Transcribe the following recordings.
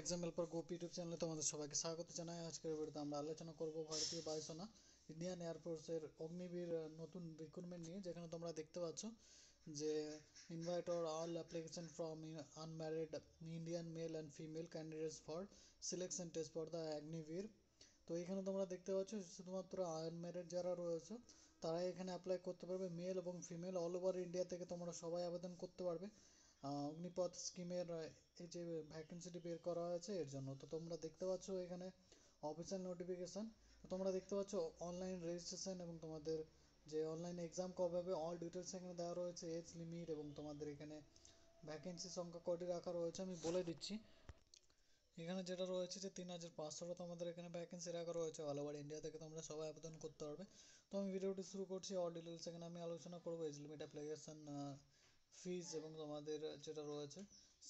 exam helper গোপ YouTube চ্যানেলে তোমাদের সবাইকে স্বাগত জানাই আজকের ভিডিওতে আমরা আলোচনা করব ভারতীয় বায়ুসেনা ইন্ডিয়ান এয়ারফোর্সের অগ্নিবীর নতুন রিক্রুটমেন্ট নিয়ে যেখানে তোমরা দেখতে পাচ্ছ যে invites all application from unmarried Indian male and female candidates for selection test for the Agniveer তো এখানে তোমরা দেখতে পাচ্ছ শুধুমাত্র আনম্যারিড যারা রয়েছে তারাই এখানে অ্যাপ্লাই করতে পারবে মেল এবং ফিমেল অল ওভার ইন্ডিয়া থেকে তোমরা সবাই আবেদন করতে পারবে অগ্নিপথ স্কিমের এই যে ভ্যাকেন্সিটি বের করা হয়েছে এর জন্য তো তোমরা দেখতে পাচ্ছ এখানে অফিসিয়াল নোটিফিকেশান তো তোমরা দেখতে পাচ্ছ অনলাইন রেজিস্ট্রেশন এবং তোমাদের যে অনলাইন এক্সাম কবে হবে অল ডিটেলস এখানে দেওয়া রয়েছে এজ লিমিট এবং তোমাদের এখানে ভ্যাকেন্সি সংখ্যা কটি রাখা রয়েছে আমি বলে দিচ্ছি এখানে যেটা রয়েছে যে তিন হাজার পাঁচশোটা তোমাদের এখানে ভ্যাকেন্সি রাখা রয়েছে অল ওভার ইন্ডিয়া থেকে তোমরা সবাই আবেদন করতে পারবে তো আমি ভিডিওটি শুরু করছি অল ডিটেলস এখানে আমি আলোচনা করবো এজ লিমিট অ্যাপ্লিকেশান ফিজ এবং তোমাদের যেটা রয়েছে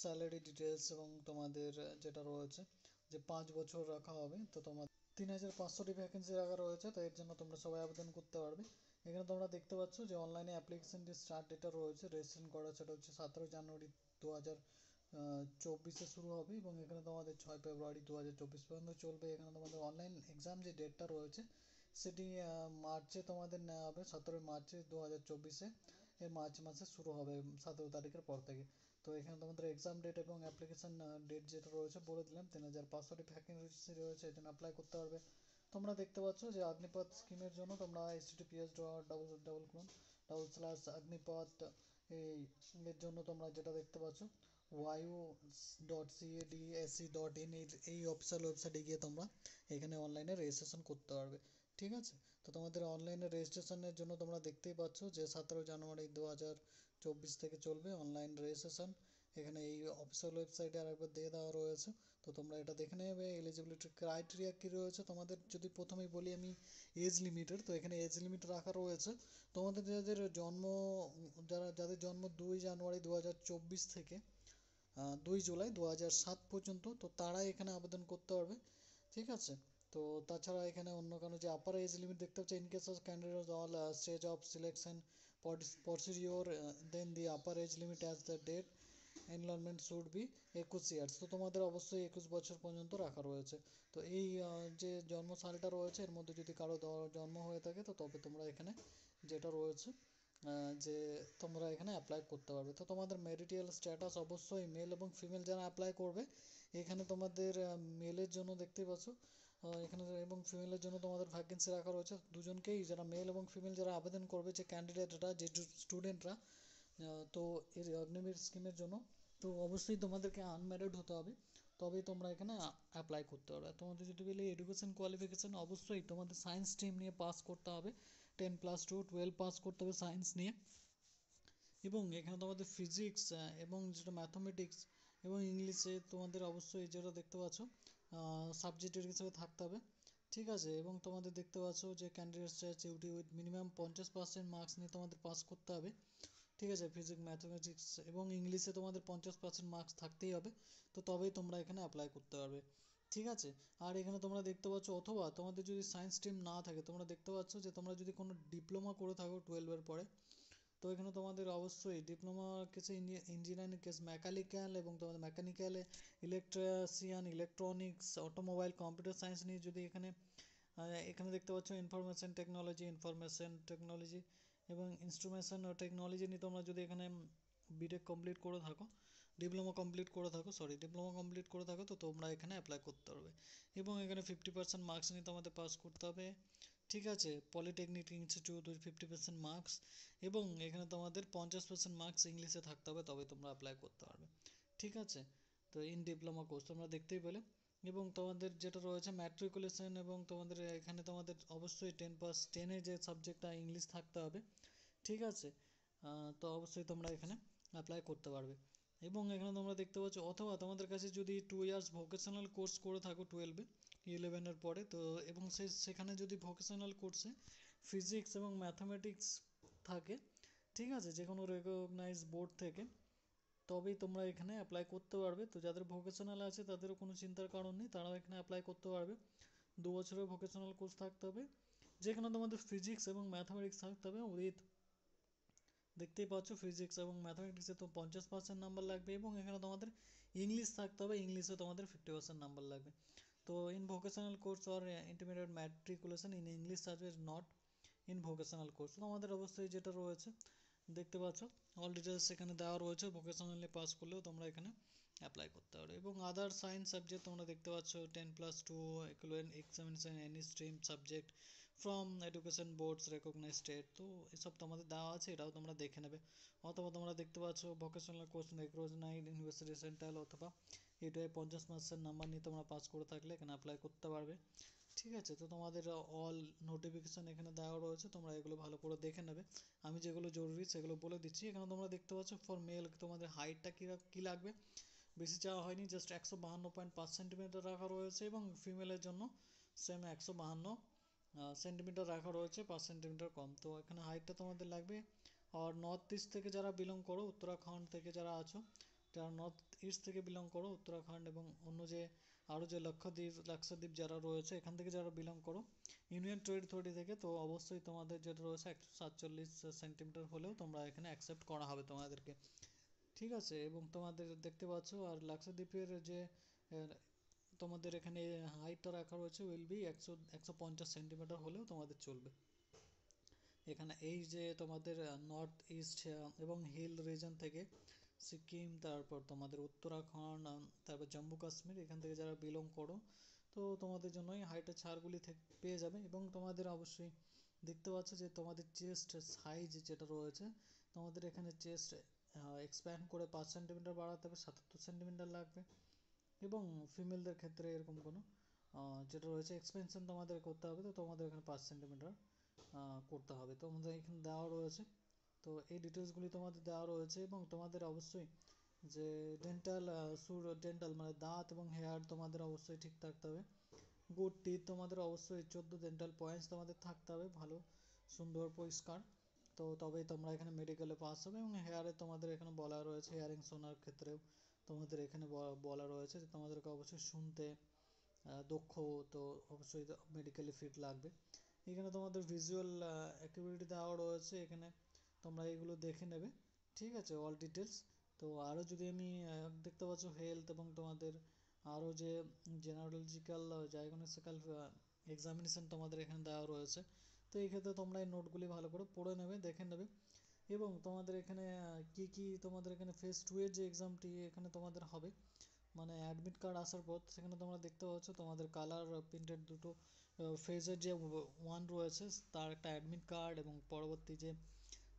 স্যালারি ডিটেলস এবং তোমাদের যেটা রয়েছে যে পাঁচ বছর রাখা হবে তো তোমার তিন হাজার পাঁচশোটি ভ্যাকেন্সি রাখা রয়েছে তো এর জন্য তোমরা সবাই আবেদন করতে পারবে এখানে তোমরা দেখতে পাচ্ছ যে অনলাইনে অ্যাপ্লিকেশনটি স্টার্ট ডেটা রয়েছে রেজিস্ট্রেশন করা সেটা হচ্ছে সতেরো জানুয়ারি দু হাজার চব্বিশে শুরু হবে এবং এখানে তোমাদের ছয় ফেব্রুয়ারি দু হাজার চব্বিশ পর্যন্ত চলবে এখানে তোমাদের অনলাইন এক্সাম যে ডেটটা রয়েছে সেটি মার্চে তোমাদের নেওয়া হবে সতেরোই মার্চে দু হাজার চব্বিশে এ মার্চ মাসে শুরু হবে সতেরো তারিখের পর থেকে তো এখানে তোমাদের এক্সাম ডেট এবং অ্যাপ্লিকেশান ডেট যেটা রয়েছে বলে দিলাম তিন হাজার পাঁচশোটি ভ্যাকেন্সি রয়েছে এর জন্য অ্যাপ্লাই করতে পারবে তোমরা দেখতে পাচ্ছ যে অগ্নিপথ স্কিমের জন্য তোমরা এসটিপিএস ডট ডাবল ডাবল কোন ডাবল স্ল্যাশ অগ্নিপথ এই এর জন্য তোমরা যেটা দেখতে পাচ্ছ ওয়াইও ডট সিএডিএসি ডট ইন এই অফিসিয়াল ওয়েবসাইটে গিয়ে তোমরা এখানে অনলাইনে রেজিস্ট্রেশন করতে পারবে ঠিক আছে তো তোমাদের অনলাইনে রেজিস্ট্রেশনের জন্য তোমরা দেখতেই পাচ্ছ যে সতেরো জানুয়ারি দু হাজার চব্বিশ থেকে চলবে অনলাইন রেজিস্ট্রেশন এখানে এই অফিসিয়াল ওয়েবসাইটে আরেকবার দিয়ে দেওয়া রয়েছে তো তোমরা এটা দেখে নেবে এলিজিবিলিটি ক্রাইটেরিয়া কী রয়েছে তোমাদের যদি প্রথমেই বলি আমি এজ লিমিটেড তো এখানে এজ লিমিট রাখা রয়েছে তোমাদের যাদের জন্ম যারা যাদের জন্ম দুই জানুয়ারি দু থেকে দুই জুলাই দু সাত পর্যন্ত তো তারাই এখানে আবেদন করতে পারবে ঠিক আছে তো তাছাড়া এখানে অন্য কোনো যে আপার এজ লিমিট দেখতে পাচ্ছি in case of candidate all stage of selection procedure then the upper age limit as the date enrolment should be একুশ ইয়ার্স তো তোমাদের অবশ্যই একুশ বছর পর্যন্ত রাখা রয়েছে তো এই যে জন্ম সালটা রয়েছে এর মধ্যে যদি কারো জন্ম হয়ে থাকে তো তবে তোমরা এখানে যেটা রয়েছে যে তোমরা এখানে অ্যাপ্লাই করতে পারবে তো তোমাদের মেরিটিয়াল স্ট্যাটাস অবশ্যই মেল এবং ফিমেল যারা অ্যাপ্লাই করবে এখানে তোমাদের মেলের জন্য দেখতে পাচ্ছ এখানে এবং ফিমেলের জন্য তোমাদের ভ্যাকেন্সি রাখা রয়েছে দুজনকেই যারা মেল এবং ফিমেল যারা আবেদন করবে যে ক্যান্ডিডেটরা যে স্টুডেন্টরা তো এর অগ্নিবীর স্কিমের জন্য তো অবশ্যই তোমাদেরকে আনম্যারিড হতে হবে তবেই তোমরা এখানে অ্যাপ্লাই করতে পারবে তোমাদের যদি বলি এডুকেশন কোয়ালিফিকেশান অবশ্যই তোমাদের সায়েন্স স্ট্রিম নিয়ে পাস করতে হবে ten plus two twelve pass করতে হবে সায়েন্স নিয়ে এবং এখানে তোমাদের ফিজিক্স এবং যেটা ম্যাথমেটিক্স এবং ইংলিশে তোমাদের অবশ্যই যেটা দেখতে পাচ্ছ সাবজেক্টের হিসেবে থাকতে হবে ঠিক আছে এবং তোমাদের দেখতে পাচ্ছ যে ক্যান্ডিডেটস আছে ওটি উইথ মিনিমাম পঞ্চাশ পার্সেন্ট মার্কস নিয়ে তোমাদের পাস করতে হবে ঠিক আছে ফিজিক্স ম্যাথমেটিক্স এবং ইংলিশে তোমাদের পঞ্চাশ পার্সেন্ট মার্কস থাকতেই হবে তো তবেই তোমরা এখানে অ্যাপ্লাই করতে পারবে ঠিক আছে আর এখানে তোমরা দেখতে পাচ্ছ অথবা তোমাদের যদি সায়েন্স স্ট্রিম না থাকে তোমরা দেখতে পাচ্ছ যে তোমরা যদি কোনো ডিপ্লোমা করে থাকো টুয়েলভের পরে তো এখানে তোমাদের অবশ্যই ডিপ্লোমা কিছু ইঞ্জিনিয়ারিং কেস মেকানিক্যাল এবং তোমাদের mechanical electrician electronics automobile computer science নিয়ে যদি এখানে এখানে দেখতে পাচ্ছ ইনফরমেশন টেকনোলজি ইনফরমেশন টেকনোলজি এবং ইনস্ট্রুমেশন টেকনোলজি নিয়ে তোমরা যদি এখানে বিটেক কমপ্লিট করে থাকো ডিপ্লোমা কমপ্লিট করে থাকো সরি ডিপ্লোমা কমপ্লিট করে থাকো তো তোমরা এখানে অ্যাপ্লাই করতে পারবে এবং এখানে ফিফটি পার্সেন্ট মার্কস নিয়ে তোমাদের পাস করতে হবে ঠিক আছে polytechnic institute with fifty percent marks এবং এখানে তোমাদের পঞ্চাশ পার্সেন্ট মার্কস ইংলিশে থাকতে হবে তবে তোমরা অ্যাপ্লাই করতে পারবে ঠিক আছে তো ইন ডিপ্লোমা কোর্স তোমরা দেখতেই পেলে এবং তোমাদের যেটা রয়েছে ম্যাট্রিকুলেশন এবং তোমাদের এখানে তোমাদের অবশ্যই টেন পাস টেনে যে সাবজেক্টটা ইংলিশ থাকতে হবে ঠিক আছে তো অবশ্যই তোমরা এখানে অ্যাপ্লাই করতে পারবে এবং এখানে তোমরা দেখতে পাচ্ছ অথবা তোমাদের কাছে যদি টু ইয়ার্স ভোকেশনাল কোর্স করে থাকো টুয়েলভে ইলেভেনের পরে তো এবং সে সেখানে যদি ভোকেশনাল কোর্সে ফিজিক্স এবং ম্যাথামেটিক্স থাকে ঠিক আছে যে কোনো রেকগনাইজ বোর্ড থেকে তবেই তোমরা এখানে অ্যাপ্লাই করতে পারবে তো যাদের ভোকেশনাল আছে তাদেরও কোনো চিন্তার কারণ নেই তারাও এখানে অ্যাপ্লাই করতে পারবে দু বছরের ভোকেশনাল কোর্স থাকতে হবে যেখানে তোমাদের ফিজিক্স এবং ম্যাথামেটিক্স থাকতে হবে উইথ দেখতেই পাচ্ছ ফিজিক্স এবং ম্যাথামেটিক্সে তো পঞ্চাশ পার্সেন্ট নাম্বার লাগবে এবং এখানে তোমাদের ইংলিশ থাকতে হবে ইংলিশে তোমাদের ফিফটি পার্সেন্ট নাম্বার লাগবে তো in vocational course or intermediate matriculation in English service not in vocational course তোমাদের অবশ্যই যেটা রয়েছে দেখতে পাচ্ছ অল ডিটেলস এখানে দেওয়া রয়েছে ভোকেশনালি পাস করলেও তোমরা এখানে অ্যাপ্লাই করতে পারো এবং আদার সায়েন্স সাবজেক্ট তোমরা দেখতে পাচ্ছ ten plus two equivalent examination any stream subject from education boards recognise state তো এসব তোমাদের দেওয়া আছে এটাও তোমরা দেখে নেবে অথবা তোমরা দেখতে পাচ্ছ vocational course nine university central অথবা ইউটিআই পঞ্চাশ মার্কসের নাম্বার নিয়ে তোমরা পাস করে থাকলে এখানে অ্যাপ্লাই করতে পারবে ঠিক আছে তো তোমাদের অল নোটিফিকেশান এখানে দেওয়া রয়েছে তোমরা এগুলো ভালো করে দেখে নেবে আমি যেগুলো জরুরি সেগুলো বলে দিচ্ছি এখানে তোমরা দেখতে পাচ্ছ ফর মেল তোমাদের হাইটটা কী কী লাগবে বেশি চাওয়া হয়নি জাস্ট একশো বাহান্ন পয়েন্ট পাঁচ সেন্টিমিটার রাখা রয়েছে এবং ফিমেলের জন্য সেম একশো বাহান্ন সেন্টিমিটার রাখা রয়েছে পাঁচ সেন্টিমিটার কম তো এখানে হাইটটা তোমাদের লাগবে আর নর্থ ইস্ট থেকে যারা বিলং করো উত্তরাখণ্ড থেকে যারা আছো যারা নর্থ ইস্ট থেকে বিলং করো উত্তরাখণ্ড এবং অন্য যে আরও যে লক্ষদ্বীপ লাক্ষাদ্বীপ যারা রয়েছে এখান থেকে যারা বিলং করো ইউনিয়ন টেরিটরি থেকে তো অবশ্যই তোমাদের যেটা রয়েছে একশো সাতচল্লিশ সেন্টিমিটার হলেও তোমরা এখানে অ্যাকসেপ্ট করা হবে তোমাদেরকে ঠিক আছে এবং তোমাদের দেখতে পাচ্ছ আর লাক্ষাদ্বীপের যে তোমাদের এখানে হাইটটা রাখা রয়েছে উইল বি একশো একশো পঞ্চাশ সেন্টিমিটার হলেও তোমাদের চলবে এখানে এই যে তোমাদের নর্থ ইস্ট এবং হিল রিজন থেকে সিকিম তারপর তোমাদের উত্তরাখণ্ড তারপর জম্মু কাশ্মীর এখান থেকে যারা বিলং করো তো তোমাদের জন্যই হাইটের ছাড়গুলি পেয়ে যাবে এবং তোমাদের অবশ্যই দেখতে পাচ্ছ যে তোমাদের চেস্ট সাইজ যেটা রয়েছে তোমাদের এখানে চেস্ট এক্সপ্যান্ড করে পাঁচ সেন্টিমিটার বাড়াতে হবে সাতাত্তর সেন্টিমিটার লাগবে এবং ফিমেলদের ক্ষেত্রে এরকম কোনো যেটা রয়েছে এক্সপেনশন তোমাদের করতে হবে তো তোমাদের এখানে পাঁচ সেন্টিমিটার করতে হবে তোমাদের এখানে দেওয়া রয়েছে তো এই ডিটেলসগুলি তোমাদের দেওয়া রয়েছে এবং তোমাদের অবশ্যই যে ডেন্টাল সুর ডেন্টাল মানে দাঁত এবং হেয়ার তোমাদের অবশ্যই ঠিক থাকতে হবে গুড টিথ তোমাদের অবশ্যই চোদ্দো ডেন্টাল পয়েন্টস তোমাদের থাকতে হবে ভালো সুন্দর পরিষ্কার তো তবেই তোমরা এখানে মেডিকেলে পাস হবে এবং হেয়ারে তোমাদের এখানে বলা রয়েছে হেয়ারিং শোনার ক্ষেত্রেও তোমাদের এখানে বলা রয়েছে যে তোমাদেরকে অবশ্যই শুনতে দক্ষ তো অবশ্যই মেডিকেলি ফিট লাগবে এখানে তোমাদের ভিজুয়াল অ্যাক্টিভিটি দেওয়া রয়েছে এখানে তোমরা এগুলো দেখে নেবে ঠিক আছে অল ডিটেলস তো আরও যদি আমি দেখতে পাচ্ছ হেলথ এবং তোমাদের আরও যে জেনারেলজিক্যাল ডায়াগনস্টিক্যাল এক্সামিনেশান তোমাদের এখানে দেওয়া রয়েছে তো এই ক্ষেত্রে তোমরা এই নোটগুলি ভালো করে পড়ে নেবে দেখে নেবে এবং তোমাদের এখানে কি কি তোমাদের এখানে ফেস টু এর যে এক্সামটি এখানে তোমাদের হবে মানে অ্যাডমিট কার্ড আসার পর সেখানে তোমরা দেখতে পাচ্ছ তোমাদের কালার প্রিন্টেড দুটো ফেজের যে ওয়ান রয়েছে তার একটা অ্যাডমিট কার্ড এবং পরবর্তী যে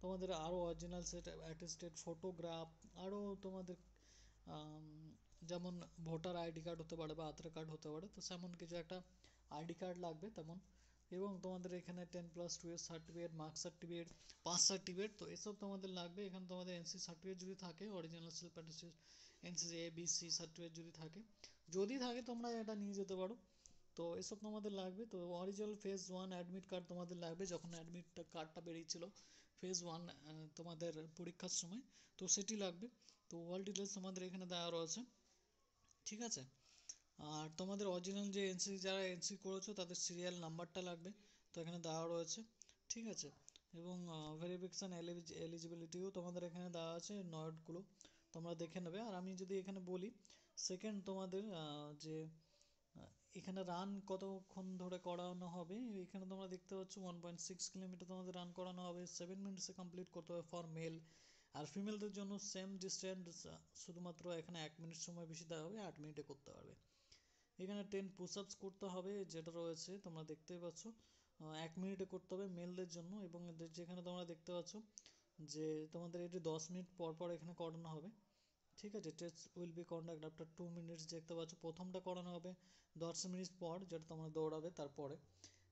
তোমাদের আরও অরিজিনাল সেট অ্যাটেস্টেড ফটোগ্রাফ আরও তোমাদের যেমন ভোটার আইডি কার্ড হতে পারে বা আধার কার্ড হতে পারে তো সেমন কিছু একটা আইডি কার্ড লাগবে তেমন এবং তোমাদের এখানে টেন প্লাস টু এর certificate mark certificate pass certificate তো এসব তোমাদের লাগবে এখানে তোমাদের এনসি সার্টিফিকেট যদি থাকে original self attested NC A B C certificate যদি থাকে যদি থাকে তোমরা এটা নিয়ে যেতে পারো তো এসব তোমাদের লাগবে তো original phase one admit card তোমাদের লাগবে যখন অ্যাডমিট কার্ডটা বেরিয়েছিল ফেজ ওয়ান তোমাদের পরীক্ষার সময় তো সেটি লাগবে তো ওয়াল ডিটেলস তোমাদের এখানে দেওয়া রয়েছে ঠিক আছে আর তোমাদের অরিজিনাল যে এনসি যারা এনসি করেছো তাদের সিরিয়াল নাম্বারটা লাগবে তো এখানে দেওয়া রয়েছে ঠিক আছে এবং ভেরিফিকেশান এলিজিবিলিটিও তোমাদের এখানে দেওয়া আছে নয়টগুলো তোমরা দেখে নেবে আর আমি যদি এখানে বলি সেকেন্ড তোমাদের যে এখানে রান কতক্ষণ ধরে করানো হবে এখানে তোমরা দেখতে পাচ্ছ ওয়ান পয়েন্ট সিক্স কিলোমিটার তোমাদের রান করানো হবে সেভেন মিনিটসে কমপ্লিট করতে হবে ফর মেল আর ফিমেলদের জন্য সেম ডিস্টেন্স শুধুমাত্র এখানে এক মিনিট সময় বেশি দেওয়া হবে আট মিনিটে করতে পারবে এখানে টেন পুশ আপস করতে হবে যেটা রয়েছে তোমরা দেখতেই পাচ্ছ এক মিনিটে করতে হবে মেলদের জন্য এবং যেখানে তোমরা দেখতে পাচ্ছ যে তোমাদের এটি দশ মিনিট পর পর এখানে করানো হবে ঠিক আছে test will be conduct after two minutes দেখতে পাচ্ছ প্রথমটা করানো হবে দশ মিনিট পর যেটা তোমরা দৌড়াবে তারপরে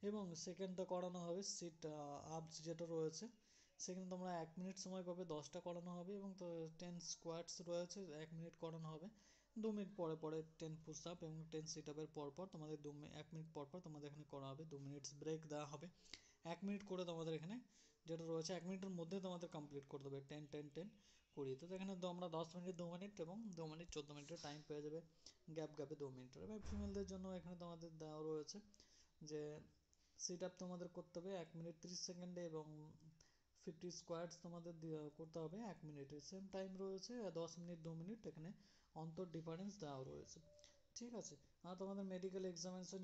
এবং সেকেন্ডটা করানো হবে সিট আপস যেটা রয়েছে সেখানে তোমরা এক মিনিট সময় পাবে দশটা করানো হবে এবং টেন স্কোয়াডস রয়েছে এক মিনিট করানো হবে দু মিনিট পরে পরে টেন পুশ আপ এবং টেন সিট আপের পরপর তোমাদের দু এক মিনিট পরপর তোমাদের এখানে করা হবে দু মিনিটস ব্রেক দেওয়া হবে এক মিনিট করে তোমাদের এখানে যেটা রয়েছে এক মিনিটের মধ্যে তোমাদের কমপ্লিট করে দেবে টেন টেন টেন কুড়ি তো এখানে আমরা দশ মিনিট দু মিনিট এবং দু মিনিট চোদ্দো মিনিটের টাইম পেয়ে যাবে গ্যাপ গ্যাপে দু মিনিটের এবার ফিমেলদের জন্য এখানে তোমাদের দেওয়া রয়েছে যে সিট আপ তোমাদের করতে হবে এক মিনিট তিরিশ সেকেন্ডে এবং ফিফটি স্কোয়ার্স তোমাদের করতে হবে এক মিনিটে সেম টাইম রয়েছে দশ মিনিট দু মিনিট এখানে অন্তর ডিফারেন্স দেওয়া রয়েছে ঠিক আছে আর তোমাদের মেডিকেল এক্সামিনেশন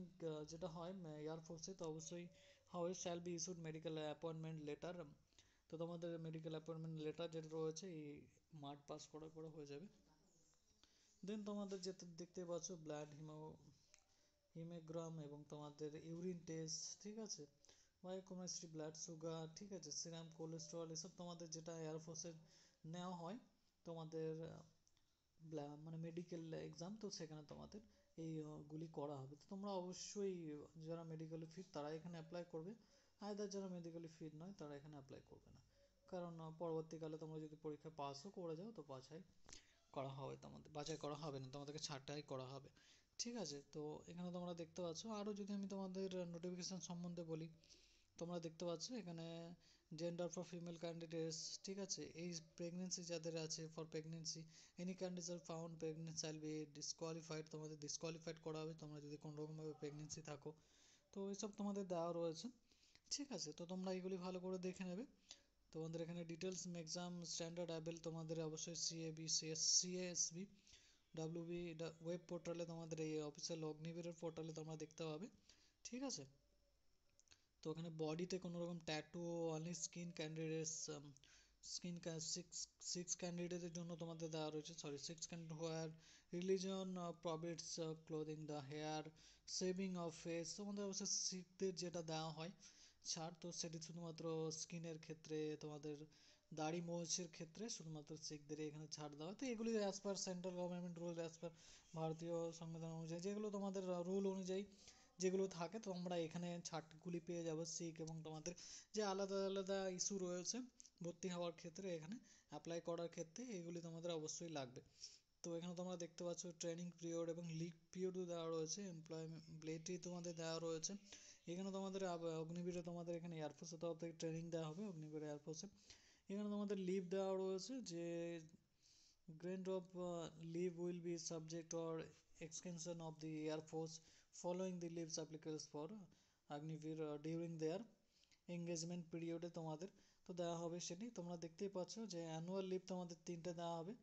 যেটা হয় এয়ারফোর্সে তো অবশ্যই how shall be issued medical appointment letter তো তোমাদের মেডিকেল অ্যাপয়েন্টমেন্ট লেটার যেটা রয়েছে এই মার্ট পাস করার পরে হয়ে যাবে দেন তোমাদের যেতে দেখতে পাচ্ছ ব্লাড হিমো হিমোগ্রাম এবং তোমাদের ইউরিন টেস্ট ঠিক আছে বায়োকেমিস্ট্রি ব্লাড সুগার ঠিক আছে সিরাম কোলেস্ট্রল এসব তোমাদের যেটা এয়ারফোর্সের নেওয়া হয় তোমাদের মানে মেডিকেল এক্সাম তো সেখানে তোমাদের এইগুলি করা হবে তো তোমরা অবশ্যই যারা মেডিকেলে ফিট তারা এখানে অ্যাপ্লাই করবে আয়দার যারা মেডিকেলে ফিট নয় তারা এখানে অ্যাপ্লাই করবে না কারণ পরবর্তীকালে তোমরা যদি পরীক্ষা পাসও করে যাও তো বাছাই করা হবে তোমাদের বাছাই করা হবে না তোমাদেরকে ছাঁটাই করা হবে ঠিক আছে তো এখানে তোমরা দেখতে পাচ্ছ আরও যদি আমি তোমাদের নোটিফিকেশান সম্বন্ধে বলি তোমরা দেখতে পাচ্ছ এখানে জেন্ডার ফর ফিমেল ক্যান্ডিডেটস ঠিক আছে এই প্রেগনেন্সি যাদের আছে for pregnancy any candidates are found pregnant shall be disqualified তোমাদের ডিসকোয়ালিফাইড করা হবে তোমরা যদি কোনোরকমভাবে প্রেগনেন্সি থাকো তো এইসব তোমাদের দেওয়া রয়েছে ঠিক আছে তো তোমরা এগুলি ভালো করে দেখে নেবে তোমাদের এখানে ডিটেলস এক্সাম স্ট্যান্ডার্ড অ্যাবেল তোমাদের অবশ্যই CAB CS B WB web পোর্টালে তোমাদের এই অফিসের অগ্নিবীরের পোর্টালে তোমরা দেখতে পাবে ঠিক আছে তো ওখানে বডিতে কোনোরকম tattoo only skin candidates skin six six ক্যান্ডিডেটের জন্য তোমাদের দেওয়া রয়েছে sorry six candidate where religion prohibits clothing the hair shaving of face তোমাদের অবশ্যই শিখদের যেটা দেওয়া হয় ছাড় তো সেটি শুধুমাত্র স্কিনের ক্ষেত্রে তোমাদের দাড়ি মোচের ক্ষেত্রে শুধুমাত্র শিখদের এখানে ছাড় দেওয়া তো এগুলি as per central government rule as per ভারতীয় সংবিধান অনুযায়ী যেগুলো তোমাদের রুল uh, অনুযায়ী যেগুলো থাকে তোমরা এখানে ছাটগুলি পেয়ে যাবো শিখ এবং তোমাদের যে আলাদা আলাদা ইস্যু রয়েছে ভর্তি হওয়ার ক্ষেত্রে এখানে অ্যাপ্লাই করার ক্ষেত্রে এগুলি তোমাদের অবশ্যই লাগবে তো এখানে তোমরা দেখতে পাচ্ছ ট্রেনিং পিরিয়ড এবং লিড পিরিয়ডও দেওয়া রয়েছে এমপ্লয়মেন্টটি তোমাদের দেওয়া রয়েছে এখানে তোমাদের অগ্নিবীরে তোমাদের এখানে এয়ারফোর্সের তরফ থেকে ট্রেনিং দেওয়া হবে অগ্নিবীর এয়ারফোর্সে এখানে তোমাদের লিভ দেওয়া রয়েছে যে grant of leave will be subject or extension of the air force following the leaves applicals for আগ্নেয়গির ডিউরিং দেয়ার এঙ্গেজমেন্ট পিরিয়ডে তোমাদের তো দেওয়া হবে সেটি তোমরা দেখতেই পাচ্ছ যে অ্যানুয়াল লিভ তোমাদের তিনটে দেওয়া হবে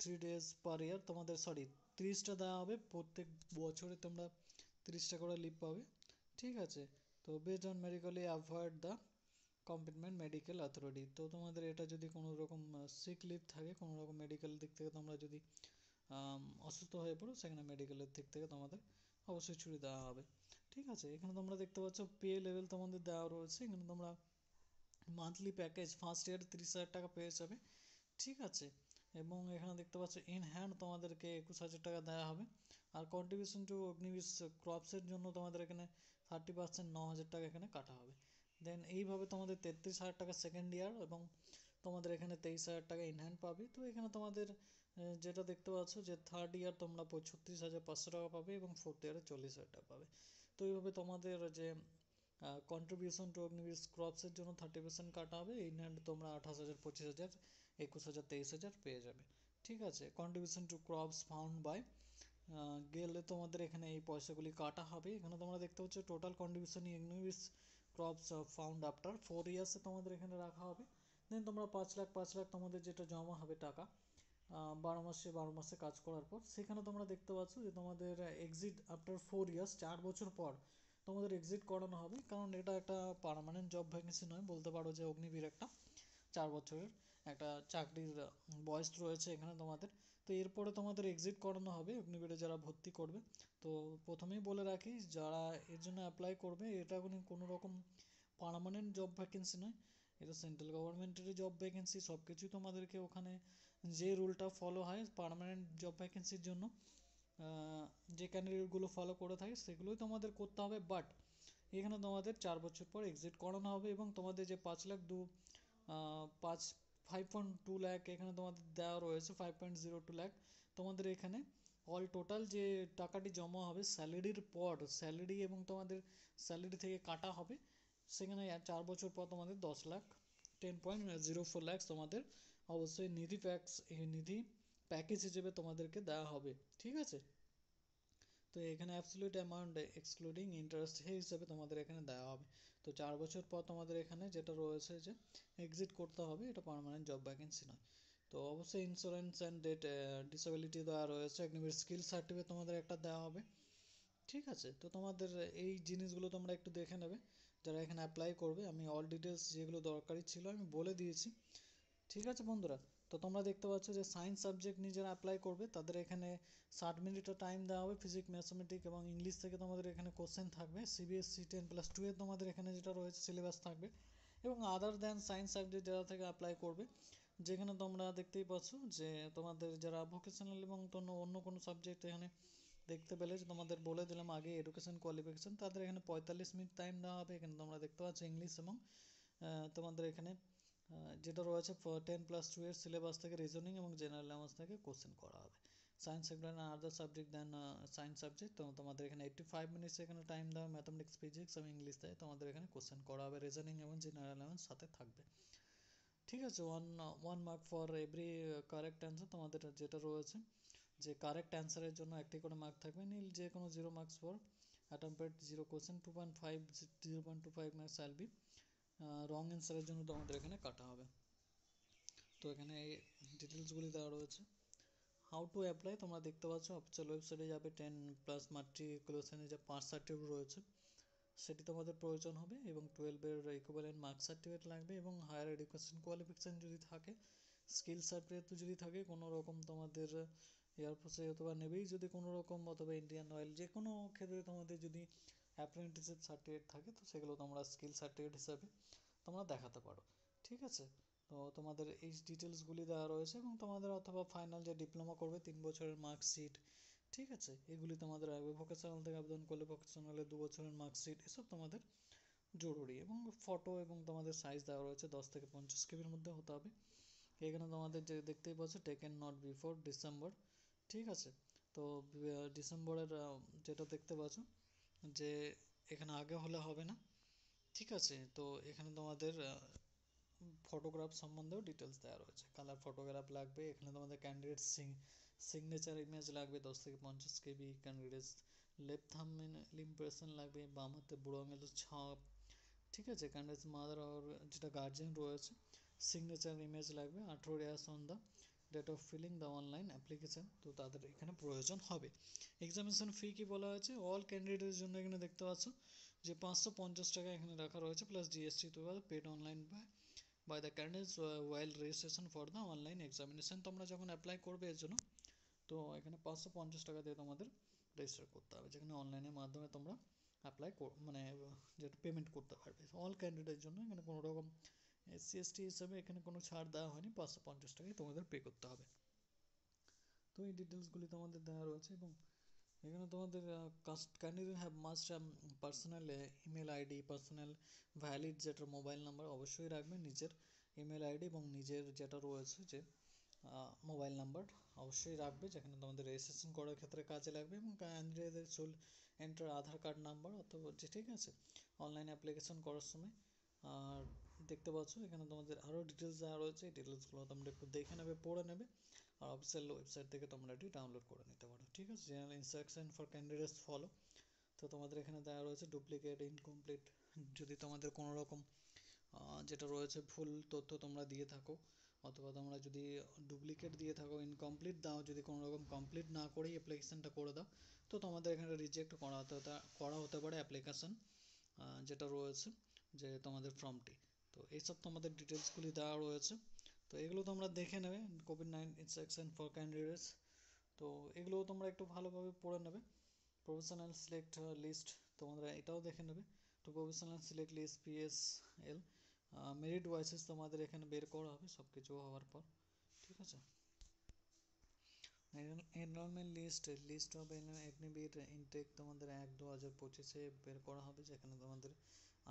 থ্রি ডেজ পার ইয়ার তোমাদের সরি তিরিশটা দেওয়া হবে প্রত্যেক বছরে তোমরা তিরিশটা করে লিভ পাবে ঠিক আছে তো base on medically avoid the competent medical authority তো তোমাদের এটা যদি কোনো রকম সিক uh, লিভ থাকে কোনো রকম মেডিকেল দিক থেকে তোমরা যদি um, অসুস্থ হয়ে পড়ো সেখানে মেডিকেলের দিক থেকে তোমাদের অবশ্যই ছুড়ে দেওয়া হবে ঠিক আছে এখানে তোমরা দেখতে পাচ্ছ পে লেভেল তোমাদের দেওয়া রয়েছে এখানে তোমরা মান্থলি প্যাকেজ ফার্স্ট ইয়ার তিরিশ হাজার টাকা পেয়ে যাবে ঠিক আছে এবং এখানে দেখতে পাচ্ছ ইন হ্যান্ড তোমাদেরকে একুশ হাজার টাকা দেওয়া হবে আর কন্ট্রিবিউশন টু অগ্নিবিশ ক্রপসের জন্য তোমাদের এখানে থার্টি পার্সেন্ট ন হাজার টাকা এখানে কাটা হবে দেন এইভাবে তোমাদের তেত্রিশ হাজার টাকা সেকেন্ড ইয়ার এবং তোমাদের এখানে তেইশ হাজার টাকা ইন হ্যান্ড পাবে তো এখানে তোমাদের যেটা দেখতে পাচ্ছ যে থার্ড ইয়ার তোমরা ছত্রিশ হাজার পাঁচশো টাকা পাবে এবং ফোর্থ ইয়ারে চল্লিশ হাজার টাকা পাবে তো এইভাবে তোমাদের যে কন্ট্রিবিউশন টু অগ্নিবীর ক্রপসের জন্য থার্টি পার্সেন্ট কাটা হবে ইন হ্যান্ড তোমরা আঠাশ হাজার পঁচিশ হাজার একুশ হাজার তেইশ হাজার পেয়ে যাবে ঠিক আছে contribution to corpus fund by গেলে তোমাদের এখানে এই পয়সাগুলি কাটা হবে এখানে তোমরা দেখতে পাচ্ছ total contribution English corpus fund after four ইয়ার্সে তোমাদের এখানে রাখা হবে দেন তোমরা পাঁচ লাখ পাঁচ লাখ তোমাদের যেটা জমা হবে টাকা বারো মাসে বারো মাসে কাজ করার পর সেখানে তোমরা দেখতে পাচ্ছ যে তোমাদের এক্সিট আফটার ফোর ইয়ার্স চার বছর পর তোমাদের এক্সিট করানো হবে কারণ এটা একটা পারমানেন্ট জব ভ্যাকেন্সি নয় বলতে পারো যে অগ্নিবীর একটা চার বছরের একটা চাকরির বয়স রয়েছে এখানে তোমাদের তো এরপরে তোমাদের এক্সিট করানো হবে অগ্নিবীরে যারা ভর্তি করবে তো প্রথমেই বলে রাখি যারা এর জন্য অ্যাপ্লাই করবে এটা কোনো রকম পার্মানেন্ট জব ভ্যাকেন্সি নয় এটা সেন্ট্রাল গভর্নমেন্টেরই জব ভ্যাকেন্সি সব কিছুই তোমাদেরকে ওখানে যে রুলটা ফলো হয় পার্মানেন্ট জব ভ্যাকেন্সির জন্য যে রুলগুলো ফলো করে থাকে সেগুলোই তোমাদের করতে হবে বাট এখানে তোমাদের চার বছর পর এক্সিট করানো হবে এবং তোমাদের যে পাঁচ লাখ দু পাঁচ ফাইভ পয়েন্ট টু ল্যাখ এখানে তোমাদের দেওয়া রয়েছে five point zero two lakh তোমাদের এখানে অল টোটাল যে টাকাটি জমা হবে স্যালারির পর স্যালারি এবং তোমাদের স্যালারি থেকে কাটা হবে সেখানে চার বছর পর তোমাদের দশ lakh ten point zero four lakhs তোমাদের অবশ্যই নিধি প্যাকস এই নিধি প্যাকেজ হিসেবে তোমাদেরকে দেওয়া হবে ঠিক আছে তো এখানে অ্যাবসলিউট অ্যামাউন্ট এক্সক্লুডিং ইন্টারেস্ট সেই হিসাবে তোমাদের এখানে দেওয়া হবে তো চার বছর পর তোমাদের এখানে যেটা রয়েছে যে এক্সিট করতে হবে এটা পার্মানেন্ট জব ভ্যাকেন্সি নয় তো অবশ্যই ইন্স্যুরেন্স অ্যান্ড ডেট ডিসেবিলিটি দেওয়া রয়েছে একদমই স্কিল সার্টিফিকেট তোমাদের একটা দেওয়া হবে ঠিক আছে তো তোমাদের এই জিনিসগুলো তোমরা একটু দেখে নেবে যারা এখানে অ্যাপ্লাই করবে আমি অল ডিটেলস যেগুলো দরকারি ছিল আমি বলে দিয়েছি ঠিক আছে বন্ধুরা তো তোমরা দেখতে পাচ্ছ যে সায়েন্স সাবজেক্ট নিজেরা অ্যাপ্লাই করবে তাদের এখানে ষাট মিনিটের টাইম দেওয়া হবে ফিজিক্স ম্যাথমেটিক এবং ইংলিশ থেকে তোমাদের এখানে কোশ্চেন থাকবে সিবিএসসি টেন প্লাস টুয়ে তোমাদের এখানে যেটা রয়েছে সিলেবাস থাকবে এবং আদার দ্যান সায়েন্স সাবজেক্ট যারা থেকে অ্যাপ্লাই করবে যেখানে তোমরা দেখতেই পাচ্ছ যে তোমাদের যারা ভোকেশনাল এবং অন্য কোনো সাবজেক্ট এখানে দেখতে পেলে যে তোমাদের বলে দিলাম আগে এডুকেশন কোয়ালিফিকেশন তাদের এখানে পঁয়তাল্লিশ মিনিট টাইম দেওয়া হবে এখানে তোমরা দেখতে পাচ্ছ ইংলিশ এবং তোমাদের এখানে যেটা রয়েছে টেন প্লাস টু এর সিলেবাস থেকে রিজনিং এবং জেনারেল অ্যাওয়ার্স থেকে কোশ্চেন করা হবে সায়েন্স সেগুলো other subject then science subject তো তোমাদের এখানে এইটটি ফাইভ মিনিটস এখানে টাইম দেওয়া ম্যাথামেটিক্স ফিজিক্স এবং ইংলিশ দেয় তোমাদের এখানে কোশ্চেন করা হবে রিজনিং এবং জেনারেল অ্যাওয়ার্স সাথে থাকবে ঠিক আছে one one mark for every correct answer তোমাদের যেটা রয়েছে যে কারেক্ট অ্যান্সারের জন্য একটি করে মার্ক থাকবে নীল যে কোনো zero marks for attempted zero question two point five zero point two five marks shall be wrong অ্যান্সারের জন্য তো আমাদের এখানে কাটা হবে তো এখানে ডিটেলসগুলি দেওয়া রয়েছে হাউ টু অ্যাপ্লাই তোমরা দেখতে পাচ্ছ অফিসিয়াল ওয়েবসাইটে যাবে টেন প্লাস মাল্টিকুলেশনে যে পাঁচ সার্টিফিকেট রয়েছে সেটি তোমাদের প্রয়োজন হবে এবং টুয়েলভের ইকুইভ্যালেন্ট মার্কস সার্টিফিকেট লাগবে এবং হায়ার এডুকেশন কোয়ালিফিকেশান যদি থাকে স্কিল সার্টিফিকেট যদি থাকে কোনো রকম তোমাদের এয়ারফোর্সে অথবা নেবেই যদি কোনো রকম অথবা ইন্ডিয়ান অয়েল যে কোনো ক্ষেত্রে তোমাদের যদি অ্যাপ্রেন্টিসের সার্টিফিকেট থাকে তো সেগুলো তোমরা স্কিল সার্টিফিকেট হিসাবে তোমরা দেখাতে পারো ঠিক আছে তো তোমাদের এই ডিটেলসগুলি দেওয়া রয়েছে এবং তোমাদের অথবা ফাইনাল যে ডিপ্লোমা করবে তিন বছরের মার্কশিট ঠিক আছে এগুলি তোমাদের লাগবে ভোকেশনাল থেকে আবেদন করলে ভোকেশনালে দু বছরের মার্কশিট এসব তোমাদের জরুরি এবং ফটো এবং তোমাদের সাইজ দেওয়া রয়েছে দশ থেকে পঞ্চাশ কেবির মধ্যে হতে হবে এখানে তোমাদের যে দেখতেই পাচ্ছ টেকেন নট বিফোর ডিসেম্বর ঠিক আছে তো ডিসেম্বরের যেটা দেখতে পাচ্ছ যে এখানে আগে হলে হবে না ঠিক আছে তো এখানে তোমাদের ফটোগ্রাফ সম্বন্ধেও ডিটেলস দেওয়া রয়েছে কালার ফটোগ্রাফ লাগবে এখানে তোমাদের ক্যান্ডিডেট সিং সিগনেচার ইমেজ লাগবে দশ থেকে পঞ্চাশ KB candidates left thumbnail impression লাগবে বাম হাতে বুড়ো আঙুলের ছাপ ঠিক আছে ক্যান্ডিডেট মাদার যেটা গার্জেন রয়েছে সিগনেচার ইমেজ লাগবে আঠেরো সন্ধ্যা date of filling the online application তো তাদের এখানে প্রয়োজন হবে এক্সামিনেশন ফি কি বলা হয়েছে অল ক্যান্ডিডেটের জন্য এখানে দেখতে পাচ্ছ যে পাঁচশো পঞ্চাশ টাকা এখানে রাখা রয়েছে প্লাস জিএসটি তো পেড অনলাইন বা by the candidates while registration for the online examination তোমরা যখন অ্যাপ্লাই করবে এর জন্য তো এখানে পাঁচশো পঞ্চাশ টাকা দিয়ে তোমাদের রেজিস্টার করতে হবে যেখানে অনলাইনের মাধ্যমে তোমরা অ্যাপ্লাই মানে যেটা পেমেন্ট করতে পারবে অল ক্যান্ডিডেটের জন্য এখানে কোনো রকম এসসি এসটি হিসাবে এখানে কোনো ছাড় দেওয়া হয়নি পাঁচশো পঞ্চাশ টাকাই তোমাদের পে করতে হবে তো এই ডিটেলসগুলি তোমাদের দেওয়া রয়েছে এবং এখানে তোমাদের cast candidate have must have personal email ID personal valid যেটা মোবাইল নাম্বার অবশ্যই রাখবে নিজের ইমেল আইডি এবং নিজের যেটা রয়েছে যে মোবাইল নাম্বার অবশ্যই রাখবে যেখানে তোমাদের রেজিস্ট্রেশন করার ক্ষেত্রে কাজে লাগবে এবং ক্যান্ডিডেটদের চুল এন্টার আধার কার্ড নাম্বার অথবা ঠিক আছে অনলাইন অ্যাপ্লিকেশন করার সময় আর দেখতে পাচ্ছ এখানে তোমাদের আরও ডিটেলস যা রয়েছে এই ডিটেলসগুলো তোমরা একটু দেখে নেবে পড়ে নেবে আর অফিসিয়াল ওয়েবসাইট থেকে তোমরা এটি ডাউনলোড করে নিতে পারো ঠিক আছে general instruction for candidates follow তো তোমাদের এখানে দেওয়া রয়েছে ডুপ্লিকেট ইনকমপ্লিট যদি তোমাদের কোনো রকম যেটা রয়েছে ভুল তথ্য তোমরা দিয়ে থাকো অথবা তোমরা যদি ডুপ্লিকেট দিয়ে থাকো ইনকমপ্লিট দাও যদি কোনো রকম কমপ্লিট না করেই অ্যাপ্লিকেশানটা করে দাও তো তোমাদের এখানে রিজেক্ট করা হতে করা হতে পারে অ্যাপ্লিকেশান যেটা রয়েছে যে তোমাদের ফর্মটি তো এইসব তোমাদের ডিটেলসগুলি দেওয়া রয়েছে তো এগুলো তোমরা দেখে নেবে COVID nine instruction for candidates তো এগুলো তোমরা একটু ভালোভাবে পড়ে নেবে প্রফেশনাল সিলেক্ট লিস্ট তোমরা এটাও দেখে নেবে তো professional select list PSL merit wises তোমাদের এখানে বের করা হবে সব কিছু হওয়ার পর ঠিক আছে enrolment list list of Agniveer intake তোমাদের এক দু হাজার পঁচিশে বের করা হবে যেখানে তোমাদের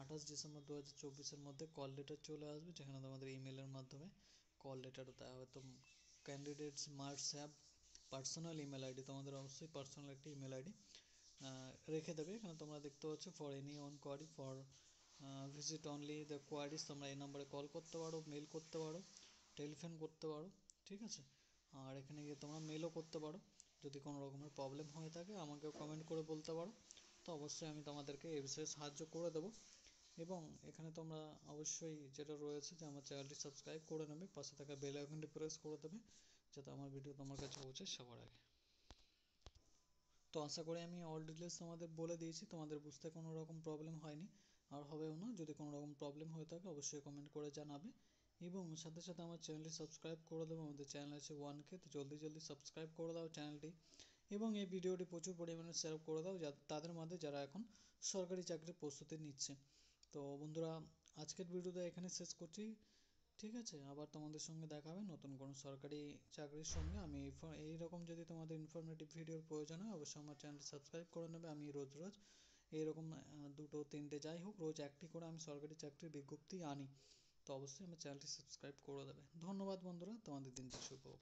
আঠাশ ডিসেম্বর দু হাজার চব্বিশের মধ্যে কল লেটার চলে আসবে যেখানে তোমাদের ইমেলের মাধ্যমে কল লেটার দেওয়া হবে তো candidates marks have personal email ID তোমাদের অবশ্যই পার্সোনাল একটা ইমেল আইডি রেখে দেবে এখানে তোমরা দেখতে পাচ্ছ for any on query for visit only the queries তোমরা এই নাম্বারে কল করতে পারো মেল করতে পারো টেলিফোন করতে পারো ঠিক আছে আর এখানে গিয়ে তোমরা মেলও করতে পারো যদি কোনো রকমের প্রবলেম হয়ে থাকে আমাকেও কমেন্ট করে বলতে পারো তো অবশ্যই আমি তোমাদেরকে এ বিষয়ে সাহায্য করে দেবো এবং এখানে তোমরা অবশ্যই যেটা রয়েছে যে আমার চ্যানেলটি সাবস্ক্রাইব করে নেবে পাশে থাকা বেল আইকনটি প্রেস করে দেবে যাতে আমার ভিডিও তোমার কাছে পৌঁছে সবার আগে তো আশা করি আমি অল ডিটেলস তোমাদের বলে দিয়েছি তোমাদের বুঝতে কোনো রকম প্রবলেম হয়নি আর হবেও না যদি কোনো রকম প্রবলেম হয়ে থাকে অবশ্যই কমেন্ট করে জানাবে এবং সাথে সাথে আমার চ্যানেলটি সাবস্ক্রাইব করে দেবো আমাদের চ্যানেল আছে ওয়ান কে তো জলদি জলদি সাবস্ক্রাইব করে দাও চ্যানেলটি এবং এই ভিডিওটি প্রচুর পরিমাণে শেয়ার করে দাও যা তাদের মধ্যে যারা এখন সরকারি চাকরির প্রস্তুতি নিচ্ছে তো বন্ধুরা আজকের ভিডিওটা এখানে শেষ করছি ঠিক আছে আবার তোমাদের সঙ্গে দেখা হবে নতুন কোনো সরকারি চাকরির সঙ্গে আমি এই রকম যদি তোমাদের ইনফরমেটিভ ভিডিওর প্রয়োজন হয় অবশ্যই আমার চ্যানেল সাবস্ক্রাইব করে নেবে আমি রোজ রোজ এইরকম দুটো তিনটে যাই হোক রোজ একটি করে আমি সরকারি চাকরির বিজ্ঞপ্তি আনি তো অবশ্যই আমার চ্যানেলটি সাবস্ক্রাইব করে দেবে ধন্যবাদ বন্ধুরা তোমাদের দিন শুভ হোক